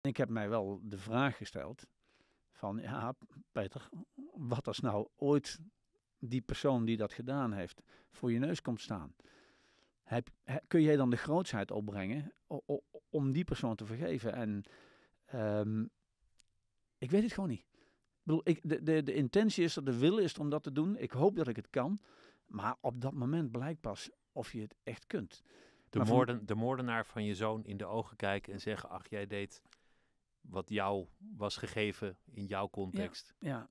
Ik heb mij wel de vraag gesteld van, ja Peter, wat als nou ooit die persoon die dat gedaan heeft voor je neus komt staan? Heb, kun jij dan de grootsheid opbrengen om die persoon te vergeven? En ehm, ik weet het gewoon niet. Ik bedoel, ik, de, de, de intentie is er, de wil is er om dat te doen. Ik hoop dat ik het kan. Maar op dat moment blijkt pas of je het echt kunt. De, moorden, de moordenaar van je zoon in de ogen kijken en zeggen: Ach, jij deed wat jou was gegeven in jouw context. Ja,